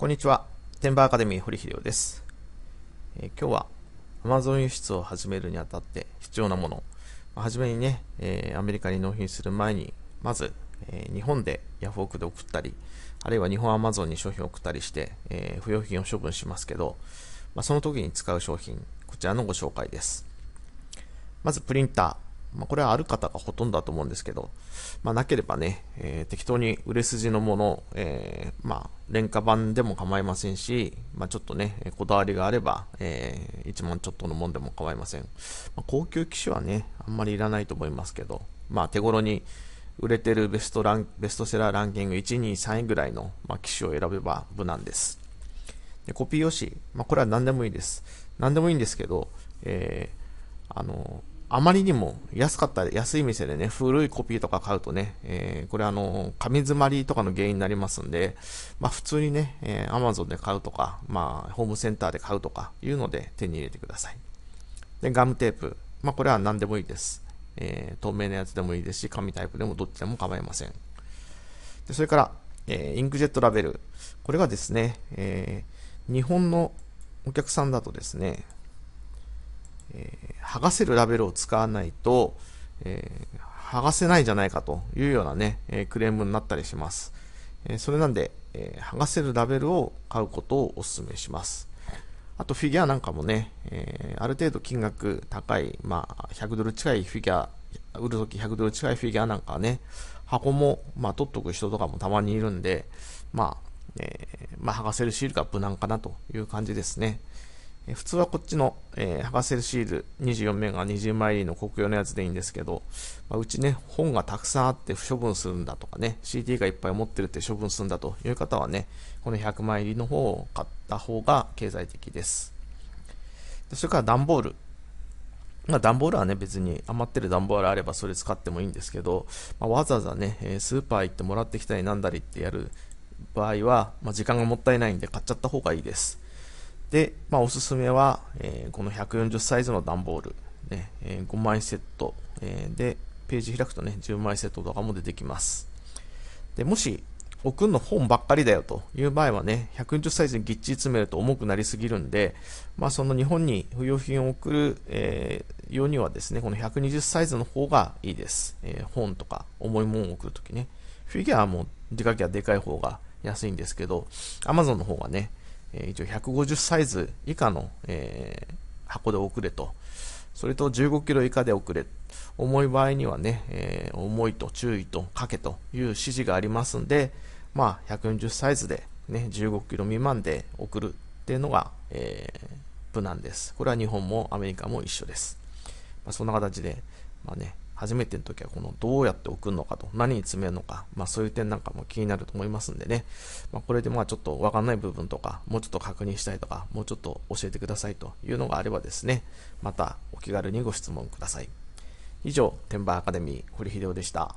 こんにちは。テンバーアカデミー堀秀夫です。えー、今日は Amazon 輸出を始めるにあたって必要なもの。まあ、はじめにね、えー、アメリカに納品する前に、まず、えー、日本でヤフオクで送ったり、あるいは日本 Amazon に商品を送ったりして、え不要品を処分しますけど、まあ、その時に使う商品、こちらのご紹介です。まずプリンター。まあ、これはある方がほとんどだと思うんですけど、まあ、なければね、えー、適当に売れ筋のもの、えー、まあ、廉価版でも構いませんし、まあ、ちょっとね、こだわりがあれば、えー、1万ちょっとのもんでも構いません。まあ、高級機種はね、あんまりいらないと思いますけど、まあ、手頃に売れてるベストランベストセラーランキング1、2、3位ぐらいの、まあ、機種を選べば無難です。でコピー用紙、まあ、これは何でもいいです。何でもいいんですけど、えー、あのあまりにも安かった安い店でね、古いコピーとか買うとね、えー、これあの、紙詰まりとかの原因になりますんで、まあ普通にね、えー、Amazon で買うとか、まあホームセンターで買うとかいうので手に入れてください。で、ガムテープ。まあこれは何でもいいです。えー、透明なやつでもいいですし、紙タイプでもどっちでも構いません。で、それから、えー、インクジェットラベル。これがですね、えー、日本のお客さんだとですね、えー剥がせるラベルを使わないと、えー、剥がせないじゃないかというようなね、えクレームになったりします。えそれなんで、え剥がせるラベルを買うことをお勧めします。あとフィギュアなんかもね、えある程度金額高い、まあ、100ドル近いフィギュア、売るとき100ドル近いフィギュアなんかはね、箱も、まあ、取っとく人とかもたまにいるんで、まあ、えー、まあ、剥がせるシールが無難かなという感じですね。え普通はこっちの、えー、せるシール24面が20枚入りの国用のやつでいいんですけど、まあ、うちね、本がたくさんあって処分するんだとかね、CD がいっぱい持ってるって処分するんだという方はね、この100枚入りの方を買った方が経済的です。それから段ボール。まあ、段ボールはね、別に余ってる段ボールあればそれ使ってもいいんですけど、まあ、わざわざね、えスーパー行ってもらってきたりなんだりってやる場合は、まあ、時間がもったいないんで買っちゃった方がいいです。で、まあ、おすすめは、えー、この140サイズの段ボール、ねえー、5枚セット、えー、で、ページ開くとね、10枚セットとかも出てきます。で、もし、置くの本ばっかりだよという場合はね、140サイズにぎっちり詰めると重くなりすぎるんで、まあ、その日本に不要品を送る、えー、ようにはですね、この120サイズの方がいいです。えー、本とか重いものを送るときね。フィギュアも出かきはでかい方が安いんですけど、Amazon の方がね、えー、一応150サイズ以下の、えー、箱で送れと。それと15キロ以下で送れ。重い場合にはね、えー、重いと注意とかけという指示がありますんで、まあ、140サイズで、ね、15キロ未満で送るっていうのが、えー、無難です。これは日本もアメリカも一緒です。まあ、そんな形で、まあね、初めての時はこのどうやって送るのかと、何に詰めるのか、まあそういう点なんかも気になると思いますんでね、まあこれでまあちょっとわかんない部分とか、もうちょっと確認したいとか、もうちょっと教えてくださいというのがあればですね、またお気軽にご質問ください。以上、天板アカデミー、堀秀夫でした。